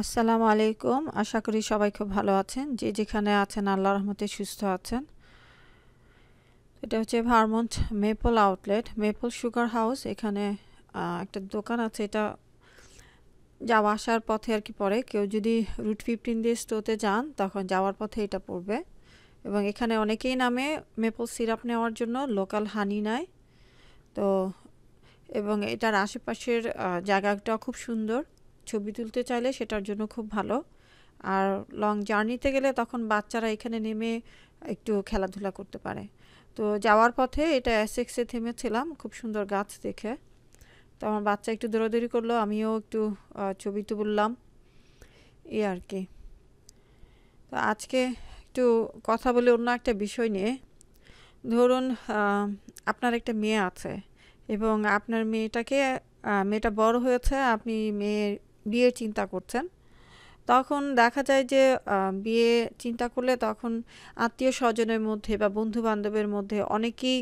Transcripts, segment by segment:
আসসালামু আলাইকুম আশা করি সবাই খুব ভালো আছেন যে যেখানে আছেন আল্লাহ রহমতে সুস্থ আছেন এটা হচ্ছে Vermont maple outlet maple sugar house এখানে একটা দোকান আছে এটা যাওয়া আসার পথে আর কি পড়ে কেউ যদি রুট ফিফটিন দিয়ে স্টোতে যান তখন যাওয়ার পথে এটা পড়বে এবং এখানে অনেকেই নামে মেপল সিরাপ নেওয়ার জন্য লোকাল হানি নেয় তো এবং এটার আশেপাশের জায়গাটা খুব সুন্দর ছবি তুলতে চাইলে সেটার জন্য খুব ভালো আর লং জার্নিতে গেলে তখন বাচ্চারা এখানে নেমে একটু খেলাধুলা করতে পারে তো যাওয়ার পথে এটা এসেক্সে থেমেছিলাম খুব সুন্দর গাছ দেখে তো আমার বাচ্চা একটু দৌড়াদৌড়ি করলো আমিও একটু ছবি তুললাম এই আর কি তো আজকে একটু কথা বলে অন্য একটা বিষয় নিয়ে ধরুন আপনার একটা মেয়ে আছে এবং আপনার মেয়েটাকে মেয়েটা বড় হয়েছে আপনি মেয়ের বিয়ের চিন্তা করছেন তখন দেখা যায় যে বিয়ে চিন্তা করলে তখন আত্মীয় স্বজনের মধ্যে বা বন্ধু বান্ধবের মধ্যে অনেকেই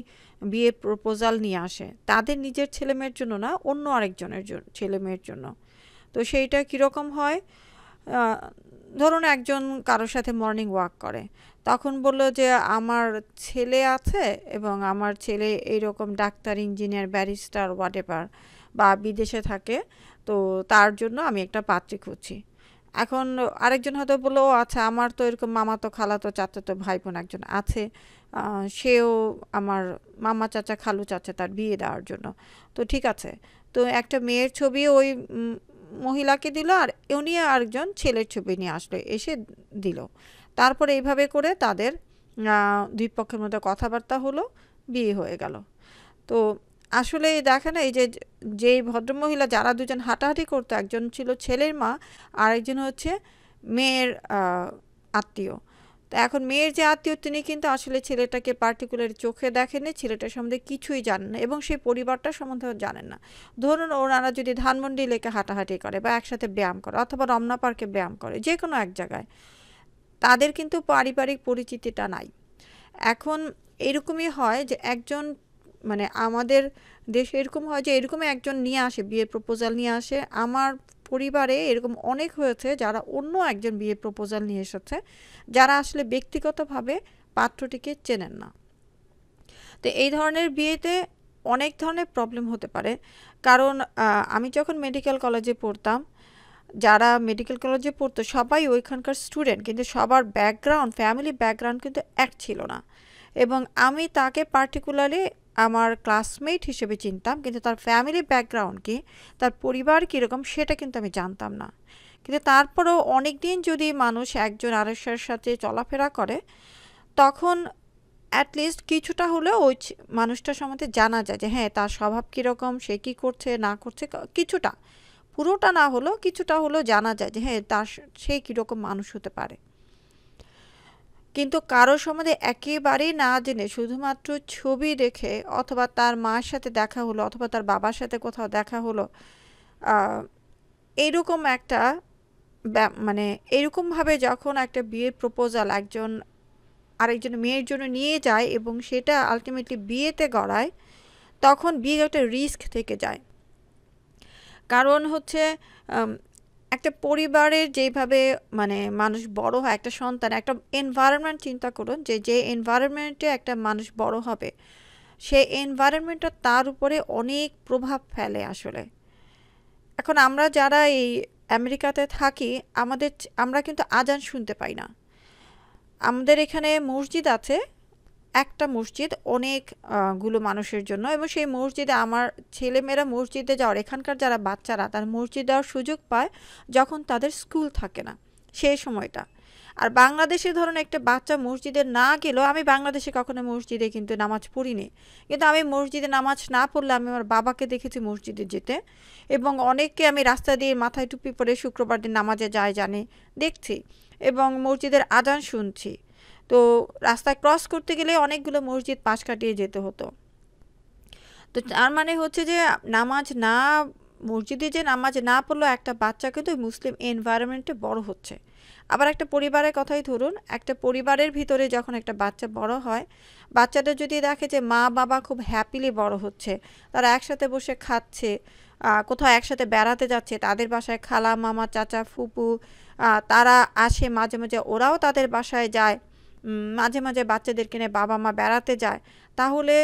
বিয়ে প্রপোজাল নিয়ে আসে তাদের নিজের ছেলেমেয়ের জন্য না অন্য আরেকজনের ছেলেমেয়ের জন্য তো সেইটা কীরকম হয় ধরুন একজন কারোর সাথে মর্নিং ওয়াক করে তখন বললো যে আমার ছেলে আছে এবং আমার ছেলে এইরকম ডাক্তার ইঞ্জিনিয়ার ব্যারিস্টার হোয়াট বা বিদেশে থাকে তো তার জন্য আমি একটা পাত্রী খুঁজছি এখন আরেকজন হয়তো বললো ও আচ্ছা আমার তো এরকম মামা তো খালা তো চাচা তো ভাই বোন একজন আছে সেও আমার মামা চাচা খালু চাচা তার বিয়ে দেওয়ার জন্য তো ঠিক আছে তো একটা মেয়ের ছবি ওই মহিলাকে দিল আর উনি আরেকজন ছেলের ছবি নিয়ে আসলো এসে দিল তারপর এইভাবে করে তাদের দুই পক্ষের মধ্যে কথাবার্তা হলো বিয়ে হয়ে গেল তো আসলে দেখে না এই যে যেই ভদ্রমহিলা যারা দুজন হাঁটাহাঁটি করতো একজন ছিল ছেলের মা আরেকজন হচ্ছে মেয়ের আত্মীয় তো এখন মেয়ের যে আত্মীয় তিনি কিন্তু আসলে ছেলেটাকে পার্টিকুলার চোখে দেখেনি ছেলেটার সম্বন্ধে কিছুই জানেন না এবং সেই পরিবারটা সম্বন্ধেও জানেন না ধরুন ওনারা যদি ধানমন্ডি লেকে হাঁটাহাঁটি করে বা একসাথে ব্যায়াম করে অথবা রমনা পার্কে ব্যায়াম করে যে কোনো এক জায়গায় তাদের কিন্তু পারিবারিক পরিচিতিটা নাই এখন এরকমই হয় যে একজন মানে আমাদের দেশে এরকম হয় যে এরকম একজন নিয়ে আসে বিয়ের প্রপোজাল নিয়ে আসে আমার পরিবারে এরকম অনেক হয়েছে যারা অন্য একজন বিয়ে প্রপোজাল নিয়ে এসেছে যারা আসলে ব্যক্তিগতভাবে পাত্রটিকে চেনেন না তো এই ধরনের বিয়েতে অনেক ধরনের প্রবলেম হতে পারে কারণ আমি যখন মেডিকেল কলেজে পড়তাম যারা মেডিকেল কলেজে পড়তো সবাই ওইখানকার স্টুডেন্ট কিন্তু সবার ব্যাকগ্রাউন্ড ফ্যামিলি ব্যাকগ্রাউন্ড কিন্তু এক ছিল না এবং আমি তাকে পার্টিকুলারলি আমার ক্লাসমেট হিসেবে চিনতাম কিন্তু তার ফ্যামিলি ব্যাকগ্রাউন্ড কী তার পরিবার কীরকম সেটা কিন্তু আমি জানতাম না কিন্তু তারপরেও অনেক দিন যদি মানুষ একজন আরেকজনের সাথে চলাফেরা করে তখন অ্যাটলিস্ট কিছুটা হলেও ওই মানুষটার সম্বন্ধে জানা যায় যে হ্যাঁ তার স্বভাব কীরকম সে কী করছে না করছে কিছুটা পুরোটা না হলেও কিছুটা হলেও জানা যায় যে হ্যাঁ তার সে কীরকম মানুষ হতে পারে কিন্তু কারো সম্বন্ধে একেবারেই না জেনে শুধুমাত্র ছবি দেখে অথবা তার মার সাথে দেখা হলো অথবা তার বাবার সাথে কোথাও দেখা হলো এইরকম একটা মানে এরকমভাবে যখন একটা বিয়ের প্রপোজাল একজন আরেকজন মেয়ের জন্য নিয়ে যায় এবং সেটা আলটিমেটলি বিয়েতে গড়ায় তখন বিয়ে একটা রিস্ক থেকে যায় কারণ হচ্ছে একটা পরিবারের যেভাবে মানে মানুষ বড় হয় একটা সন্তান একটা এনভায়রনমেন্ট চিন্তা করুন যে যে এনভায়রনমেন্টে একটা মানুষ বড় হবে সে এনভায়রনমেন্টটা তার উপরে অনেক প্রভাব ফেলে আসলে এখন আমরা যারা এই আমেরিকাতে থাকি আমাদের আমরা কিন্তু আজান শুনতে পাই না আমাদের এখানে মসজিদ আছে একটা মসজিদ অনেকগুলো মানুষের জন্য এবং সেই মসজিদে আমার ছেলেমেয়েরা মসজিদে যাওয়ার এখানকার যারা বাচ্চারা তার মসজিদ দেওয়ার সুযোগ পায় যখন তাদের স্কুল থাকে না সেই সময়টা আর বাংলাদেশে ধরুন একটা বাচ্চা মসজিদে না গেলেও আমি বাংলাদেশে কখনো মসজিদে কিন্তু নামাজ পড়িনি কিন্তু আমি মসজিদে নামাজ না পড়লে আমি আমার বাবাকে দেখেছি মসজিদে যেতে এবং অনেককে আমি রাস্তা দিয়ে মাথায় টুপি পরে শুক্রবার দিন নামাজে যায় জানে দেখছি এবং মসজিদের আজান শুনছি তো রাস্তায় ক্রস করতে গেলে অনেকগুলো মসজিদ পাশ কাটিয়ে যেতে হতো তো তার মানে হচ্ছে যে নামাজ না মসজিদে যে নামাজ না পড়লো একটা বাচ্চা কিন্তু মুসলিম এনভায়রনমেন্টে বড় হচ্ছে আবার একটা পরিবারের কথাই ধরুন একটা পরিবারের ভিতরে যখন একটা বাচ্চা বড় হয় বাচ্চাটা যদি দেখে যে মা বাবা খুব হ্যাপিলি বড় হচ্ছে তারা একসাথে বসে খাচ্ছে কোথাও একসাথে বেড়াতে যাচ্ছে তাদের বাসায় খালা মামা চাচা ফুপু তারা আসে মাঝে মাঝে ওরাও তাদের বাসায় যায় মাঝে মাঝে বাচ্চাদেরকে নিয়ে বাবা মা বেড়াতে যায় তাহলে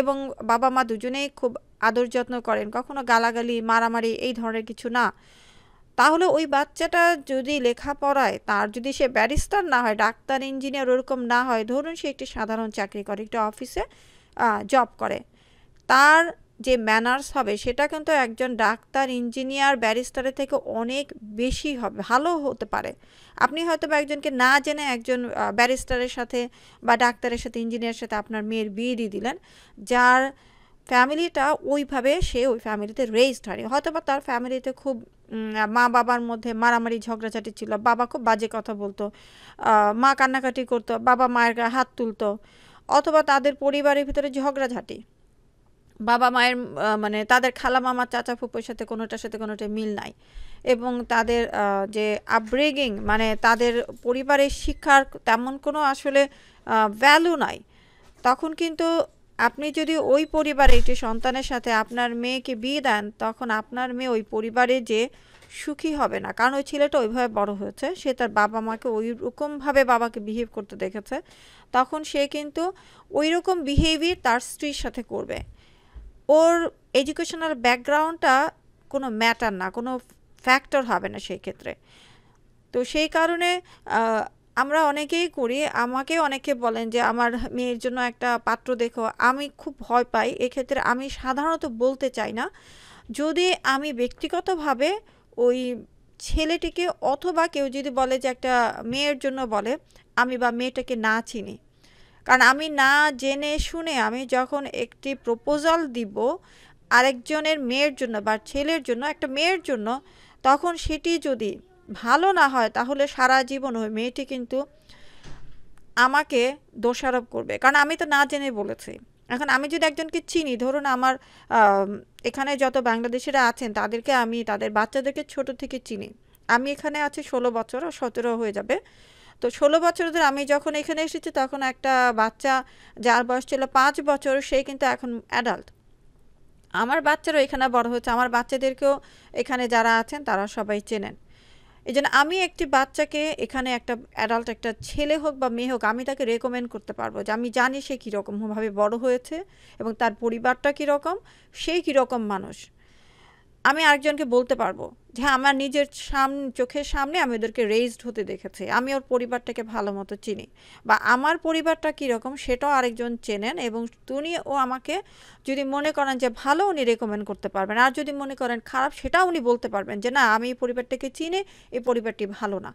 এবং বাবা মা দুজনেই খুব আদর যত্ন করেন কখনো গালাগালি মারামারি এই ধরনের কিছু না তাহলে ওই বাচ্চাটা যদি লেখা পড়ায় তার যদি সে ব্যারিস্টার না হয় ডাক্তার ইঞ্জিনিয়ার ওরকম না হয় ধরুন সে একটি সাধারণ চাকরি করে একটা অফিসে জব করে তার যে ম্যানার্স হবে সেটা কিন্তু একজন ডাক্তার ইঞ্জিনিয়ার ব্যারিস্টারের থেকে অনেক বেশি হবে ভালো হতে পারে আপনি হয়তো বা একজনকে না জেনে একজন ব্যারিস্টারের সাথে বা ডাক্তারের সাথে ইঞ্জিনিয়ারের সাথে আপনার মেয়ের বিয়ে দিয়ে দিলেন যার ফ্যামিলিটা ওইভাবে সে ওই ফ্যামিলিতে রেজড হয়নি হয়তো বা তার ফ্যামিলিতে খুব মা বাবার মধ্যে মারামারি ঝগড়াঝাটি ছিল বাবা খুব বাজে কথা বলতো মা কান্নাকাটি করতো বাবা মায়ের হাত তুলতো অথবা তাদের পরিবারের ভিতরে ঝগড়াঝাটি বাবা মায়ের মানে তাদের খালা মামা চাচা ফুপুর সাথে কোনোটার সাথে কোনোটা মিল নাই এবং তাদের যে আপব্রেগিং মানে তাদের পরিবারের শিক্ষার তেমন কোনো আসলে ভ্যালু নাই তখন কিন্তু আপনি যদি ওই পরিবারে একটি সন্তানের সাথে আপনার মেয়েকে বিয়ে দেন তখন আপনার মেয়ে ওই পরিবারে যে সুখী হবে না কারণ ওই ছেলেটা ওইভাবে বড় হয়েছে সে তার বাবা মাকে ওই রকমভাবে বাবাকে বিহেভ করতে দেখেছে তখন সে কিন্তু ওই রকম বিহেভিয়ার তার স্ত্রীর সাথে করবে ওর এডুকেশনাল ব্যাকগ্রাউন্ডটা কোনো ম্যাটার না কোনো ফ্যাক্টর হবে না সেই ক্ষেত্রে তো সেই কারণে আমরা অনেকেই করি আমাকে অনেকে বলেন যে আমার মেয়ের জন্য একটা পাত্র দেখো আমি খুব ভয় পাই এক্ষেত্রে আমি সাধারণত বলতে চাই না যদি আমি ব্যক্তিগতভাবে ওই ছেলেটিকে অথবা কেউ যদি বলে যে একটা মেয়ের জন্য বলে আমি বা মেয়েটাকে না চিনি কারণ আমি না জেনে শুনে আমি যখন একটি প্রপোজাল দিব আরেকজনের মেয়ের জন্য বা ছেলের জন্য একটা মেয়ের জন্য তখন সেটি যদি ভালো না হয় তাহলে সারা জীবন ওই মেয়েটি কিন্তু আমাকে দোষারোপ করবে কারণ আমি তো না জেনে বলেছি এখন আমি যদি একজনকে চিনি ধরুন আমার এখানে যত বাংলাদেশিরা আছেন তাদেরকে আমি তাদের বাচ্চাদেরকে ছোট থেকে চিনি আমি এখানে আছি ষোলো বছর সতেরো হয়ে যাবে তো ষোলো বছর ধরে আমি যখন এখানে এসেছি তখন একটা বাচ্চা যার বয়স ছিল পাঁচ বছর সে কিন্তু এখন অ্যাডাল্ট আমার বাচ্চারও এখানে বড় হচ্ছে আমার বাচ্চাদেরকেও এখানে যারা আছেন তারা সবাই চেনেন এই জন্য আমি একটি বাচ্চাকে এখানে একটা অ্যাডাল্ট একটা ছেলে হোক বা মেয়ে হোক আমি তাকে রেকমেন্ড করতে পারবো যে আমি জানি সে কীরকমভাবে বড় হয়েছে এবং তার পরিবারটা কীরকম সেই কীরকম মানুষ আমি আরেকজনকে বলতে পারবো যে হ্যাঁ আমার নিজের সামনে চোখের সামনে আমি ওদেরকে রেইজড হতে দেখেছি আমি ওর পরিবারটাকে ভালো মতো চিনি বা আমার পরিবারটা কীরকম সেটাও আরেকজন চেনেন এবং তুনি ও আমাকে যদি মনে করেন যে ভালো উনি রেকমেন্ড করতে পারবেন আর যদি মনে করেন খারাপ সেটাও উনি বলতে পারবেন যে না আমি এই পরিবারটাকে চিনি এই পরিবারটি ভালো না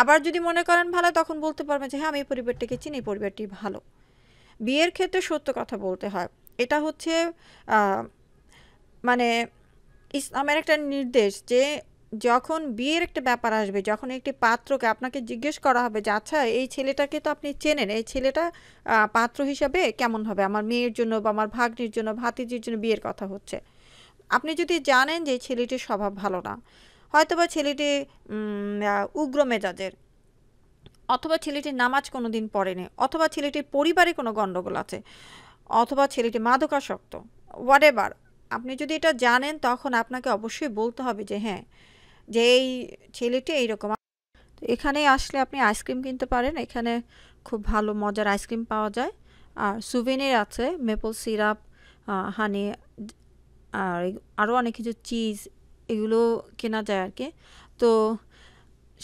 আবার যদি মনে করেন ভালো তখন বলতে পারবেন যে হ্যাঁ আমি এই পরিবারটাকে চিনি এই পরিবারটি ভালো বিয়ের ক্ষেত্রে সত্য কথা বলতে হয় এটা হচ্ছে মানে ইসলামের একটা নির্দেশ যে যখন বিয়ের একটা ব্যাপার আসবে যখন একটি পাত্রকে আপনাকে জিজ্ঞেস করা হবে যে আচ্ছা এই ছেলেটাকে তো আপনি চেনেন এই ছেলেটা পাত্র হিসাবে কেমন হবে আমার মেয়ের জন্য বা আমার ভাগ্নির জন্য ভাতিজির জন্য বিয়ের কথা হচ্ছে আপনি যদি জানেন যে ছেলেটির স্বভাব ভালো না হয়তো বা ছেলেটি উগ্র মেজাজের অথবা ছেলেটির নামাজ কোনো দিন পড়েনি অথবা ছেলেটির পরিবারে কোনো গণ্ডগোল আছে অথবা ছেলেটি মাদকাসক্ত হোয়াট এভার আপনি যদি এটা জানেন তখন আপনাকে অবশ্যই বলতে হবে যে হ্যাঁ যে এই ছেলেটি এইরকম এখানে আসলে আপনি আইসক্রিম কিনতে পারেন এখানে খুব ভালো মজার আইসক্রিম পাওয়া যায় আর সুভেনির আছে মেপল সিরাপ হানি আর আরও অনেক কিছু চিজ এগুলো কেনা যায় আর কি তো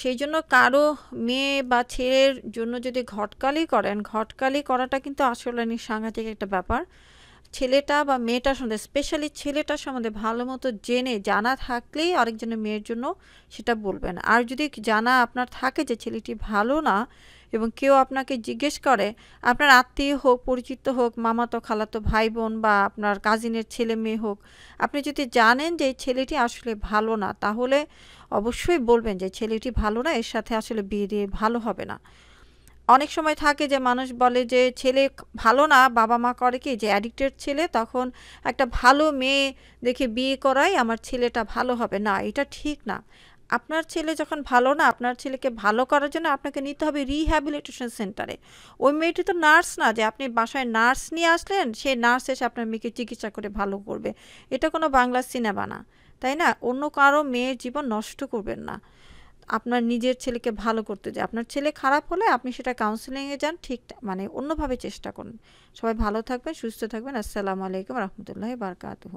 সেই জন্য কারো মেয়ে বা ছেলের জন্য যদি ঘটকালি করেন ঘটকালি করাটা কিন্তু আসলে অনেক সাংঘাতিক একটা ব্যাপার ছেলেটা বা মেয়েটা সম্বন্ধে স্পেশালি ছেলেটা সম্বন্ধে ভালো মতো জেনে জানা থাকলেই আরেকজনের মেয়ের জন্য সেটা বলবেন আর যদি জানা আপনার থাকে যে ছেলেটি ভালো না এবং কেউ আপনাকে জিজ্ঞেস করে আপনার আত্মীয় হোক পরিচিত হোক মামাতো খালাতো ভাই বোন বা আপনার কাজিনের ছেলে মেয়ে হোক আপনি যদি জানেন যে ছেলেটি আসলে ভালো না তাহলে অবশ্যই বলবেন যে ছেলেটি ভালো না এর সাথে আসলে বিয়ে দিয়ে ভালো হবে না অনেক সময় থাকে যে মানুষ বলে যে ছেলে ভালো না বাবা মা করে কি যে অ্যাডিক্টেড ছেলে তখন একটা ভালো মেয়ে দেখে বিয়ে করাই আমার ছেলেটা ভালো হবে না এটা ঠিক না আপনার ছেলে যখন ভালো না আপনার ছেলেকে ভালো করার জন্য আপনাকে নিতে হবে রিহ্যাবিলিটেশন সেন্টারে ওই মেয়েটি তো নার্স না যে আপনি বাসায় নার্স নিয়ে আসলেন সেই নার্স এসে আপনার মেয়েকে চিকিৎসা করে ভালো করবে এটা কোনো বাংলা সিনেমা না তাই না অন্য কারো মেয়ের জীবন নষ্ট করবেন না আপনার নিজের ছেলেকে ভালো করতে যায় আপনার ছেলে খারাপ হলে আপনি সেটা কাউন্সিলিংয়ে যান ঠিক মানে অন্যভাবে চেষ্টা করুন সবাই ভালো থাকবেন সুস্থ থাকবেন আসসালামু আলাইকুম রহমতুল্লাহ বারকাতহ